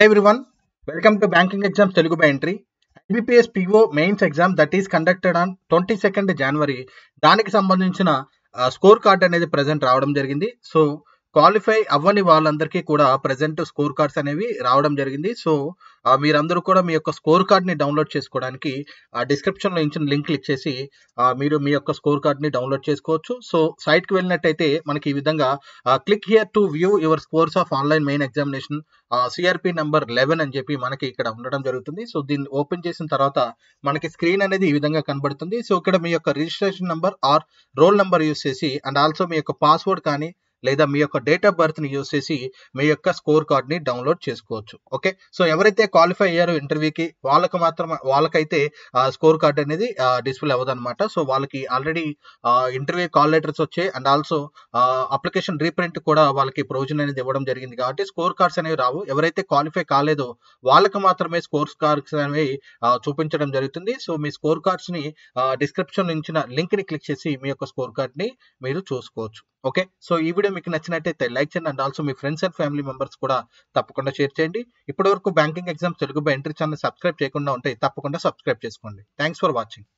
Hello one welcome to banking exams Telugu by entry IBPS PO mains exam that is conducted on twenty second January దానికి సంబంధించిన score uh, card అనేది present రావడం జరిగింది so qualify అవ్వని వాళ్ళందరికీ కూడా present score cards అనేవి రావడం జరిగింది సో మీరందరూ కూడా మీ యొక్క స్కోర్ కార్డ్ని డౌన్లోడ్ చేసుకోవడానికి డిస్క్రిప్షన్లో ఇచ్చిన లింక్ క్లిక్ చేసి మీరు మీ యొక్క స్కోర్ కార్డ్ని డౌన్లోడ్ చేసుకోవచ్చు సో సైట్కి వెళ్ళినట్టయితే మనకి ఈ విధంగా click here to view your scores of online main examination CRP number eleven అని చెప్పి మనకి ఇక్కడ ఉండడం జరుగుతుంది సో దీన్ని ఓపెన్ చేసిన తర్వాత మనకి స్క్రీన్ అనేది ఈ విధంగా కనబడుతుంది సో ఇక్కడ మీ యొక్క registration number or roll number use చేసి అండ్ ఆల్సో మీ యొక్క పాస్వర్డ్ కానీ లేదా మీ యొక్క డేట్ ఆఫ్ బర్త్ ని యూజ్ చేసి మీ యొక్క స్కోర్ కార్డ్ని డౌన్లోడ్ చేసుకోవచ్చు ఓకే సో ఎవరైతే క్వాలిఫై అయ్యారో ఇంటర్వ్యూకి వాళ్ళకి మాత్రం వాళ్ళకైతే స్కోర్ కార్డ్ అనేది డిస్ప్లే అవ్వదన్నమాట సో వాళ్ళకి ఆల్రెడీ ఇంటర్వ్యూ కాల్ లెటర్స్ వచ్చాయి అండ్ ఆల్సో అప్లికేషన్ రీప్రింట్ కూడా వాళ్ళకి ప్రొవిజన్ అనేది ఇవ్వడం జరిగింది కాబట్టి స్కోర్ కార్డ్స్ అనేవి రావు ఎవరైతే క్వాలిఫై కాలేదో వాళ్ళకి మాత్రమే స్కోర్ కార్డ్స్ అనేవి చూపించడం జరుగుతుంది సో మీ స్కోర్ కార్డ్స్ ని డిస్క్రిప్షన్ ఇచ్చిన ని క్లిక్ చేసి మీ యొక్క స్కోర్ కార్డ్ ని మీరు చూసుకోవచ్చు ఓకే సో ఈ వీడియో వీడియో మీకు నచ్చినట్టయితే లైక్ చేయండి అండ్ ఆల్సో మీ ఫ్రెండ్స్ అండ్ ఫ్యామిలీ మెంబర్స్ కూడా తప్పకుండా షేర్ చేయండి ఇప్పటివరకు banking exams Telugu by entry channel subscribe చేయకుండా ఉంటే తప్పకుండా సబ్స్క్రైబ్ చేసుకోండి థ్యాంక్స్ ఫర్ వాచింగ్